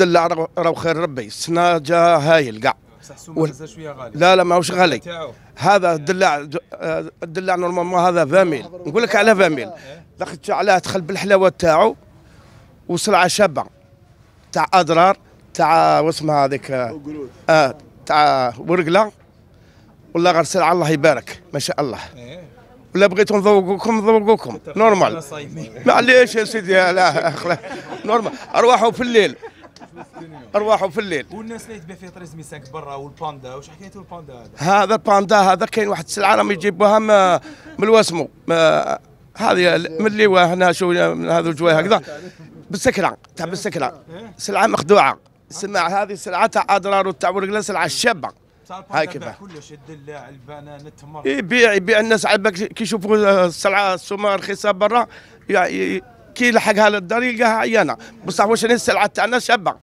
لله راهو خير ربي السنه جا هايل كاع و... شويه غالي لا لا ماهوش غالي هذا الدلاع الدلاع آه، نورمالمون هذا فاميل نقول لك على فاميل لاخت علاه دخل بالحلاوه تاعو وسلعه شابه تاع اضرار تاع واسمها هذيك اه تاع ورقله والله غير سلعه الله يبارك ما شاء الله إيه. ولا بغيتو نذوقوكم نذوقوكم نورمال طيب. معليش يا سيدي لا نورمال ارواحوا في الليل ارواحه في الليل والناس اللي تبيع فيه تريزميساك برا والباندا واش حكايته الباندا هذا هذا الباندا هذا كاين واحد السلعه راهم يجيبوها من الواسمو هذه من اللي هنا شو من هذا الجوايه هكذا بالسكره تاع بالسكره سلعه مخدوعه سمع هذه السلعه تاع اضرار وتاع ورقله سلعه شابه هكذا كلش الدلاع البنان التمر يبيع يبيع الناس على بالك كي يشوفوا السلعه السومه رخيصه برا كي يلحقها للدار يلقاها عيانه بصح واش السلعه تاعنا شابه